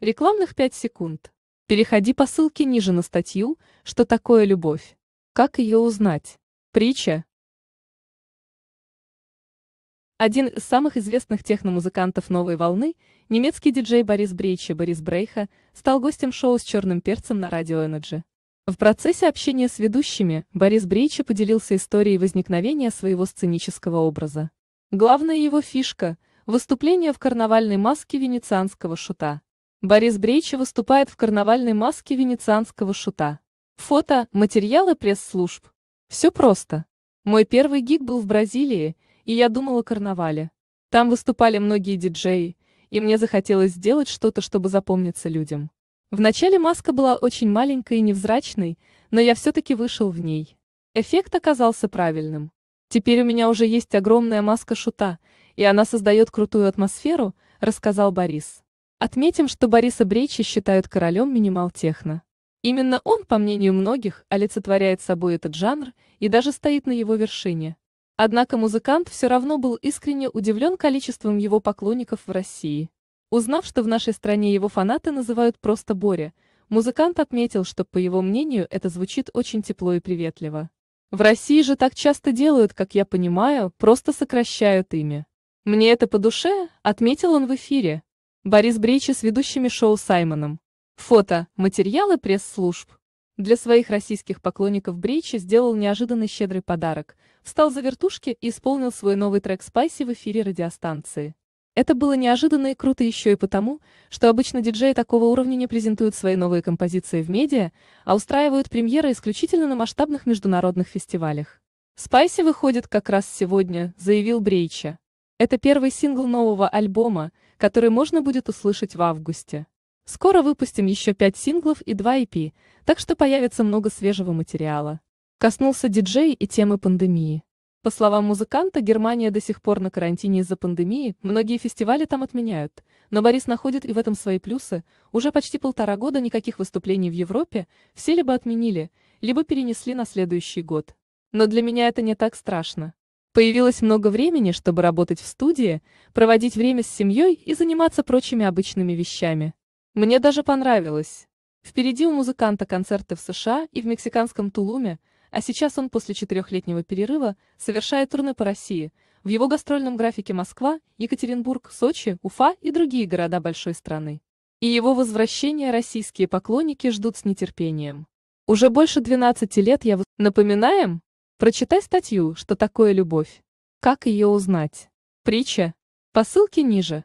Рекламных 5 секунд. Переходи по ссылке ниже на статью «Что такое любовь? Как ее узнать?» Притча. Один из самых известных техномузыкантов новой волны, немецкий диджей Борис Брейча Борис Брейха, стал гостем шоу с черным перцем на радио Energy. В процессе общения с ведущими Борис Брейча поделился историей возникновения своего сценического образа. Главная его фишка – выступление в карнавальной маске венецианского шута – Борис Брейча выступает в карнавальной маске венецианского шута. Фото, материалы пресс-служб. Все просто. Мой первый гиг был в Бразилии, и я думала о карнавале. Там выступали многие диджеи, и мне захотелось сделать что-то, чтобы запомниться людям. Вначале маска была очень маленькой и невзрачной, но я все-таки вышел в ней. Эффект оказался правильным. Теперь у меня уже есть огромная маска шута, и она создает крутую атмосферу, рассказал Борис. Отметим, что Бориса Брейча считают королем минимал-техно. Именно он, по мнению многих, олицетворяет собой этот жанр и даже стоит на его вершине. Однако музыкант все равно был искренне удивлен количеством его поклонников в России. Узнав, что в нашей стране его фанаты называют просто Боря, музыкант отметил, что, по его мнению, это звучит очень тепло и приветливо. В России же так часто делают, как я понимаю, просто сокращают имя. Мне это по душе, отметил он в эфире, Борис Брейча с ведущими шоу Саймоном. Фото, материалы пресс-служб. Для своих российских поклонников Брейча сделал неожиданный щедрый подарок, встал за вертушки и исполнил свой новый трек «Спайси» в эфире радиостанции. Это было неожиданно и круто еще и потому, что обычно диджеи такого уровня не презентуют свои новые композиции в медиа, а устраивают премьеры исключительно на масштабных международных фестивалях. «Спайси» выходит как раз сегодня, заявил Брейча. Это первый сингл нового альбома – который можно будет услышать в августе. Скоро выпустим еще 5 синглов и 2 EP, так что появится много свежего материала. Коснулся диджей и темы пандемии. По словам музыканта, Германия до сих пор на карантине из-за пандемии, многие фестивали там отменяют, но Борис находит и в этом свои плюсы, уже почти полтора года никаких выступлений в Европе, все либо отменили, либо перенесли на следующий год. Но для меня это не так страшно. Появилось много времени, чтобы работать в студии, проводить время с семьей и заниматься прочими обычными вещами. Мне даже понравилось. Впереди у музыканта концерты в США и в мексиканском Тулуме, а сейчас он после четырехлетнего перерыва совершает турны по России. В его гастрольном графике Москва, Екатеринбург, Сочи, Уфа и другие города большой страны. И его возвращение российские поклонники ждут с нетерпением. Уже больше 12 лет я... Напоминаем, Прочитай статью «Что такое любовь?» Как ее узнать? Притча. По ссылке ниже.